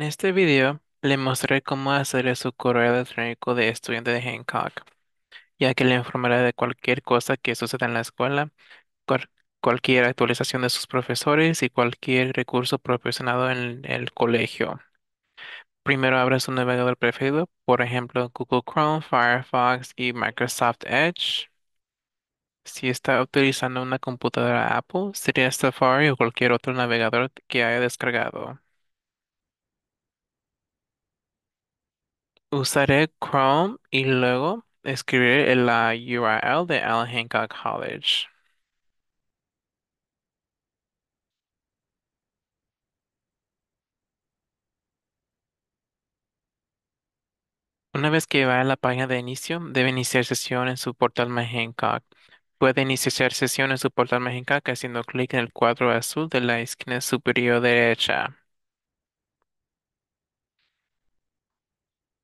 En este video le mostré cómo hacer su correo electrónico de estudiante de Hancock, ya que le informará de cualquier cosa que suceda en la escuela, cualquier actualización de sus profesores y cualquier recurso proporcionado en el colegio. Primero abra su navegador preferido, por ejemplo, Google Chrome, Firefox y Microsoft Edge. Si está utilizando una computadora Apple, sería Safari o cualquier otro navegador que haya descargado. Usaré Chrome y luego escribiré la URL de Allen Hancock College. Una vez que va a la página de inicio, debe iniciar sesión en su portal MyHancock. Puede iniciar sesión en su portal MyHancock haciendo clic en el cuadro azul de la esquina superior derecha.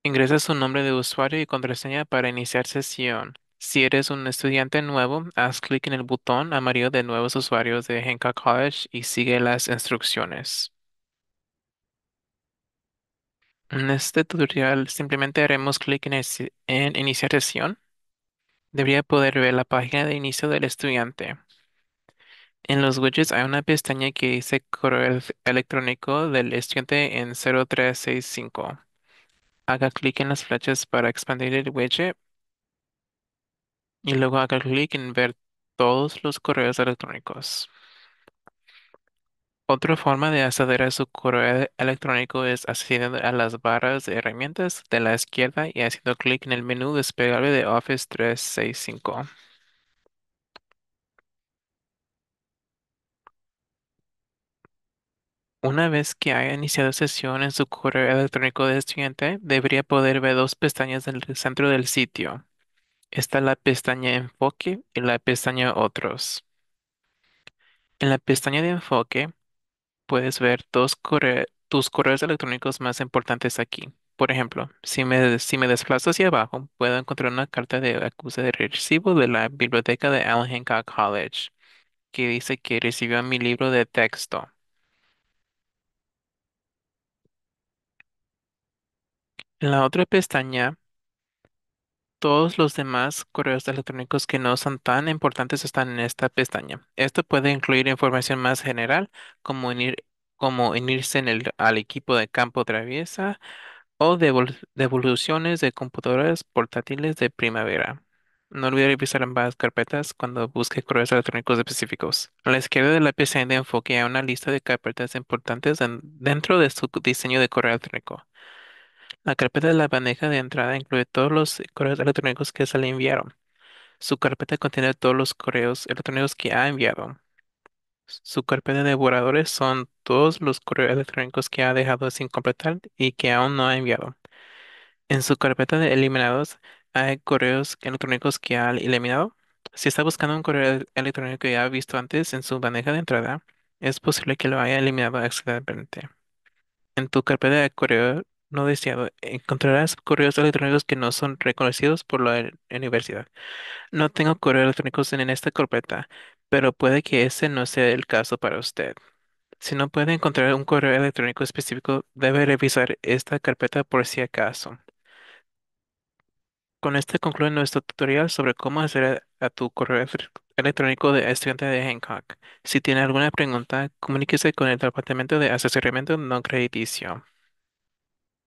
Ingresa su nombre de usuario y contraseña para iniciar sesión. Si eres un estudiante nuevo, haz clic en el botón amarillo de nuevos usuarios de Hancock College y sigue las instrucciones. En este tutorial simplemente haremos clic en, en, iniciar sesión. Debería poder ver la página de inicio del estudiante. En los widgets hay una pestaña que dice correo electrónico del estudiante en 0365 haga clic en las flechas para expandir el widget y luego haga clic en ver todos los correos electrónicos. Otra forma de acceder a su correo electrónico es accediendo a las barras de herramientas de la izquierda y haciendo clic en el menú desplegable de Office 365. Una vez que haya iniciado sesión en su correo electrónico de estudiante, debería poder ver dos pestañas en el centro del sitio. Está la pestaña Enfoque y la pestaña Otros. En la pestaña de Enfoque, puedes ver tus correos electrónicos más importantes aquí. Por ejemplo, si me, desplazo hacia abajo, puedo encontrar una carta de acuse de recibo de la biblioteca de Allen Hancock College, que dice que recibió mi libro de texto. En la otra pestaña, todos los demás correos electrónicos que no son tan importantes están en esta pestaña. Esto puede incluir información más general, como, unirse al equipo de campo traviesa o devoluciones de computadoras portátiles de primavera. No olvide revisar ambas carpetas cuando busque correos electrónicos específicos. A la izquierda de la pestaña de enfoque hay una lista de carpetas importantes dentro de su diseño de correo electrónico. La carpeta de la bandeja de entrada incluye todos los correos electrónicos que se le enviaron. Su carpeta contiene todos los correos electrónicos que ha enviado. Su carpeta de borradores son todos los correos electrónicos que ha dejado sin completar y que aún no ha enviado. En su carpeta de eliminados hay correos electrónicos que ha eliminado. Si está buscando un correo electrónico que ya ha visto antes en su bandeja de entrada, es posible que lo haya eliminado accidentalmente. En tu carpeta de correo no deseado. Encontrarás correos electrónicos que no son reconocidos por la universidad. No tengo correos electrónicos en esta carpeta, pero puede que ese no sea el caso para usted. Si no puede encontrar un correo electrónico específico, debe revisar esta carpeta por si acaso. Con este concluye nuestro tutorial sobre cómo hacer a, tu correo electrónico de estudiante de Hancock. Si tiene alguna pregunta, comuníquese con el Departamento de Asesoramiento No Crediticio.